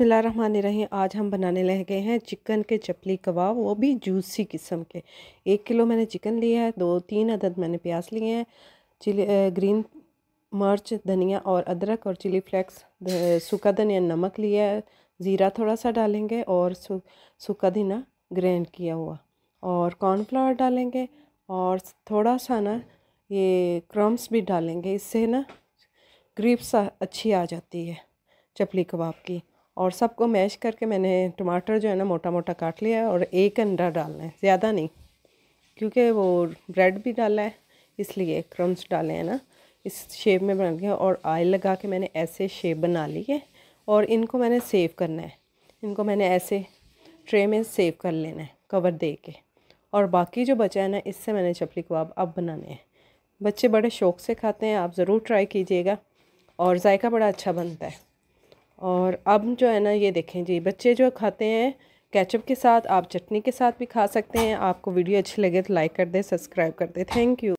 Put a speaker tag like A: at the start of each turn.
A: बसमिल आज हम बनाने गए हैं चिकन के चपली कबाब वो भी जूसी किस्म के एक किलो मैंने चिकन लिया है दो तीन अदद मैंने प्याज लिए हैं चिली ग्रीन मर्च धनिया और अदरक और चिली फ्लेक्स सूखा धनिया नमक लिया है ज़ीरा थोड़ा सा डालेंगे और सूखा धीना ग्रैंड किया हुआ और कॉर्नफ्लावर डालेंगे और थोड़ा सा ना ये क्रम्स भी डालेंगे इससे ना ग्रीप सा अच्छी आ जाती है चपली कबाब की और सबको मैश करके मैंने टमाटर जो है ना मोटा मोटा काट लिया है और एक अंडा डालना है ज़्यादा नहीं क्योंकि वो ब्रेड भी डाला है इसलिए क्रम्स डाले हैं ना इस शेप में बना लिया और आयल लगा के मैंने ऐसे शेप बना ली है और इनको मैंने सेव करना है इनको मैंने ऐसे ट्रे में सेव कर लेना है कवर दे के और बाकी जो बचा है ना इससे मैंने चपली कबाब अब बनाने हैं बच्चे बड़े शौक़ से खाते हैं आप ज़रूर ट्राई कीजिएगा और जायका बड़ा अच्छा बनता है और अब जो है ना ये देखें जी बच्चे जो खाते हैं कैचअप के साथ आप चटनी के साथ भी खा सकते हैं आपको वीडियो अच्छी लगे तो लाइक कर दें सब्सक्राइब कर दें थैंक यू